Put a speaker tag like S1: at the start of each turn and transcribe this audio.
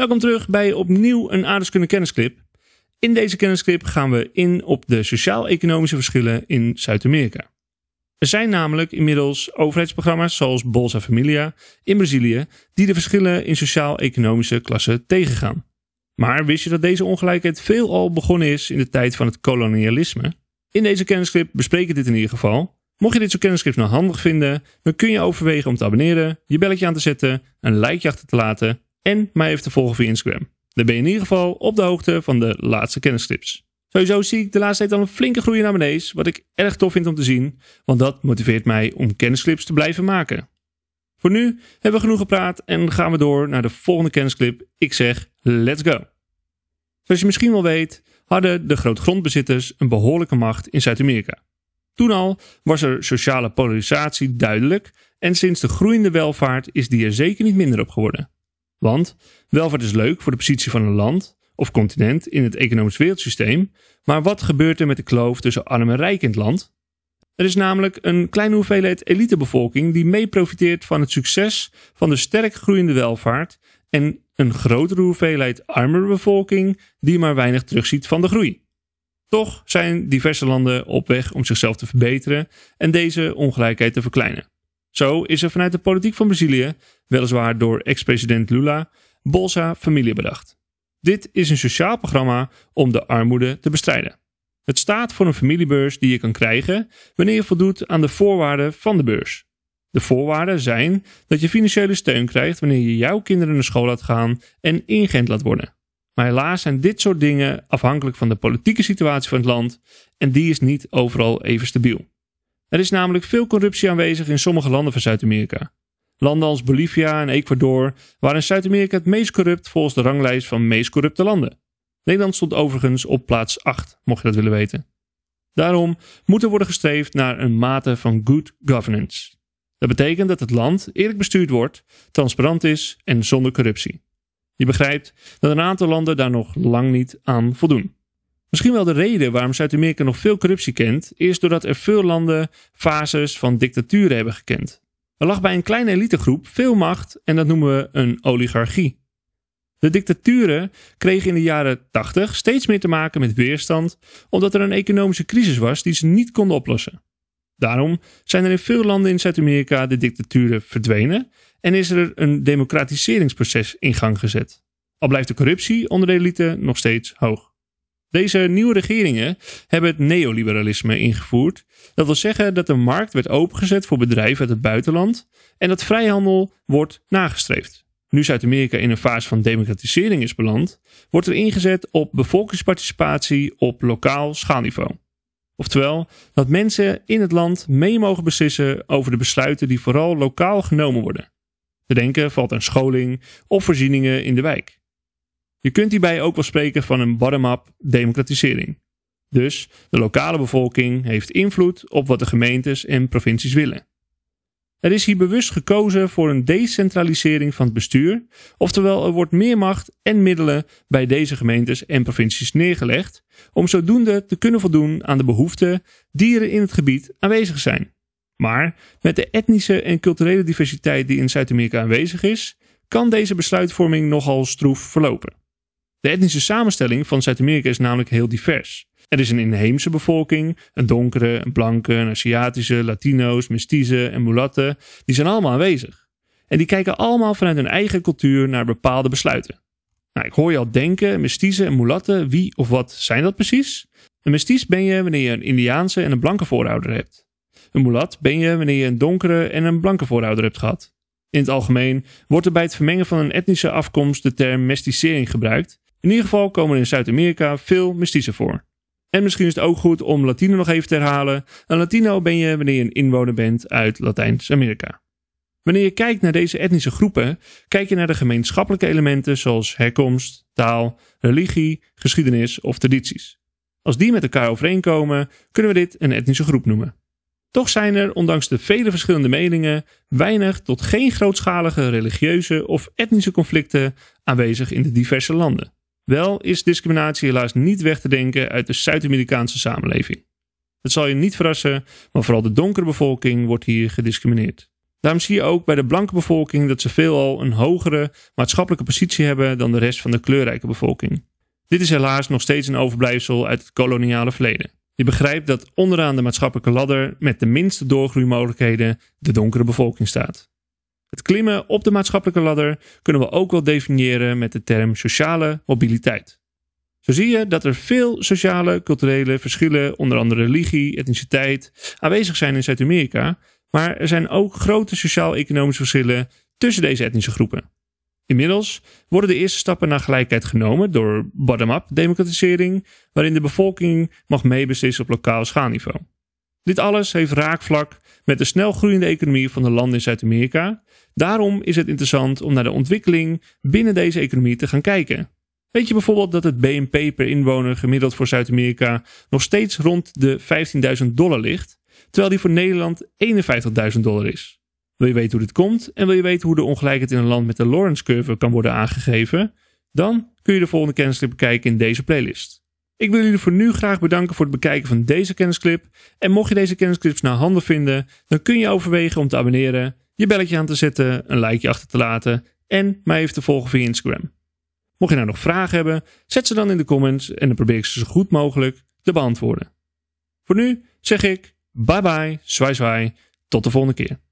S1: Welkom terug bij opnieuw een aardeskunde kennisclip. In deze kennisclip gaan we in op de sociaal-economische verschillen in Zuid-Amerika. Er zijn namelijk inmiddels overheidsprogramma's zoals Bolsa Familia in Brazilië die de verschillen in sociaal-economische klassen tegengaan. Maar wist je dat deze ongelijkheid veelal begonnen is in de tijd van het kolonialisme? In deze kennisclip bespreken dit in ieder geval. Mocht je dit soort kennisclips nou handig vinden, dan kun je overwegen om te abonneren, je belletje aan te zetten, een likeje achter te laten en mij even te volgen via Instagram. Dan ben je in ieder geval op de hoogte van de laatste kennisclips. Sowieso zie ik de laatste tijd al een flinke groei naar beneden, wat ik erg tof vind om te zien, want dat motiveert mij om kennisclips te blijven maken. Voor nu hebben we genoeg gepraat en gaan we door naar de volgende kennisclip. Ik zeg, let's go! Zoals je misschien wel weet, hadden de grootgrondbezitters een behoorlijke macht in Zuid-Amerika. Toen al was er sociale polarisatie duidelijk en sinds de groeiende welvaart is die er zeker niet minder op geworden. Want welvaart is leuk voor de positie van een land of continent in het economisch wereldsysteem, maar wat gebeurt er met de kloof tussen arm en rijk in het land? Er is namelijk een kleine hoeveelheid elitebevolking die mee profiteert van het succes van de sterk groeiende welvaart en een grotere hoeveelheid armere bevolking die maar weinig terugziet van de groei. Toch zijn diverse landen op weg om zichzelf te verbeteren en deze ongelijkheid te verkleinen. Zo is er vanuit de politiek van Brazilië, weliswaar door ex-president Lula, Bolsa Familie bedacht. Dit is een sociaal programma om de armoede te bestrijden. Het staat voor een familiebeurs die je kan krijgen wanneer je voldoet aan de voorwaarden van de beurs. De voorwaarden zijn dat je financiële steun krijgt wanneer je jouw kinderen naar school laat gaan en ingeënt laat worden. Maar helaas zijn dit soort dingen afhankelijk van de politieke situatie van het land en die is niet overal even stabiel. Er is namelijk veel corruptie aanwezig in sommige landen van Zuid-Amerika. Landen als Bolivia en Ecuador waren in Zuid-Amerika het meest corrupt volgens de ranglijst van meest corrupte landen. Nederland stond overigens op plaats 8, mocht je dat willen weten. Daarom moet er worden gestreefd naar een mate van good governance. Dat betekent dat het land eerlijk bestuurd wordt, transparant is en zonder corruptie. Je begrijpt dat een aantal landen daar nog lang niet aan voldoen. Misschien wel de reden waarom Zuid-Amerika nog veel corruptie kent, is doordat er veel landen fases van dictaturen hebben gekend. Er lag bij een kleine elitegroep veel macht en dat noemen we een oligarchie. De dictaturen kregen in de jaren 80 steeds meer te maken met weerstand, omdat er een economische crisis was die ze niet konden oplossen. Daarom zijn er in veel landen in Zuid-Amerika de dictaturen verdwenen en is er een democratiseringsproces in gang gezet. Al blijft de corruptie onder de elite nog steeds hoog. Deze nieuwe regeringen hebben het neoliberalisme ingevoerd. Dat wil zeggen dat de markt werd opengezet voor bedrijven uit het buitenland en dat vrijhandel wordt nagestreefd. Nu Zuid-Amerika in een fase van democratisering is beland, wordt er ingezet op bevolkingsparticipatie op lokaal schaalniveau. Oftewel, dat mensen in het land mee mogen beslissen over de besluiten die vooral lokaal genomen worden. Te denken valt aan scholing of voorzieningen in de wijk. Je kunt hierbij ook wel spreken van een bottom-up democratisering. Dus de lokale bevolking heeft invloed op wat de gemeentes en provincies willen. Er is hier bewust gekozen voor een decentralisering van het bestuur, oftewel er wordt meer macht en middelen bij deze gemeentes en provincies neergelegd, om zodoende te kunnen voldoen aan de behoeften die er in het gebied aanwezig zijn. Maar met de etnische en culturele diversiteit die in Zuid-Amerika aanwezig is, kan deze besluitvorming nogal stroef verlopen. De etnische samenstelling van Zuid-Amerika is namelijk heel divers. Er is een inheemse bevolking, een donkere, een blanke, een Aziatische, Latino's, mestizen en mulatten. Die zijn allemaal aanwezig. En die kijken allemaal vanuit hun eigen cultuur naar bepaalde besluiten. Nou, ik hoor je al denken, mestizen en mulatten, wie of wat zijn dat precies? Een mesties ben je wanneer je een Indiaanse en een blanke voorouder hebt. Een mulat ben je wanneer je een donkere en een blanke voorouder hebt gehad. In het algemeen wordt er bij het vermengen van een etnische afkomst de term mesticering gebruikt, in ieder geval komen er in Zuid-Amerika veel mystische voor. En misschien is het ook goed om Latino nog even te herhalen. Een Latino ben je wanneer je een inwoner bent uit Latijns-Amerika. Wanneer je kijkt naar deze etnische groepen, kijk je naar de gemeenschappelijke elementen zoals herkomst, taal, religie, geschiedenis of tradities. Als die met elkaar overeenkomen, kunnen we dit een etnische groep noemen. Toch zijn er, ondanks de vele verschillende meningen, weinig tot geen grootschalige religieuze of etnische conflicten aanwezig in de diverse landen. Wel is discriminatie helaas niet weg te denken uit de Zuid-Amerikaanse samenleving. Het zal je niet verrassen, maar vooral de donkere bevolking wordt hier gediscrimineerd. Daarom zie je ook bij de blanke bevolking dat ze veelal een hogere maatschappelijke positie hebben dan de rest van de kleurrijke bevolking. Dit is helaas nog steeds een overblijfsel uit het koloniale verleden. Je begrijpt dat onderaan de maatschappelijke ladder met de minste doorgroeimogelijkheden de donkere bevolking staat. Het klimmen op de maatschappelijke ladder kunnen we ook wel definiëren met de term sociale mobiliteit. Zo zie je dat er veel sociale, culturele verschillen, onder andere religie, etniciteit, aanwezig zijn in Zuid-Amerika, maar er zijn ook grote sociaal-economische verschillen tussen deze etnische groepen. Inmiddels worden de eerste stappen naar gelijkheid genomen door bottom-up democratisering, waarin de bevolking mag meebeslissen op lokaal schaalniveau. Dit alles heeft raakvlak met de snel groeiende economie van de landen in Zuid-Amerika. Daarom is het interessant om naar de ontwikkeling binnen deze economie te gaan kijken. Weet je bijvoorbeeld dat het BNP per inwoner gemiddeld voor Zuid-Amerika nog steeds rond de 15.000 dollar ligt, terwijl die voor Nederland 51.000 dollar is? Wil je weten hoe dit komt en wil je weten hoe de ongelijkheid in een land met de Lawrence curve kan worden aangegeven? Dan kun je de volgende kennislip bekijken in deze playlist. Ik wil jullie voor nu graag bedanken voor het bekijken van deze kennisclip. En mocht je deze kennisclips nou handig vinden, dan kun je overwegen om te abonneren, je belletje aan te zetten, een likeje achter te laten en mij even te volgen via Instagram. Mocht je nou nog vragen hebben, zet ze dan in de comments en dan probeer ik ze zo goed mogelijk te beantwoorden. Voor nu zeg ik bye bye, zwaai zwaai, tot de volgende keer.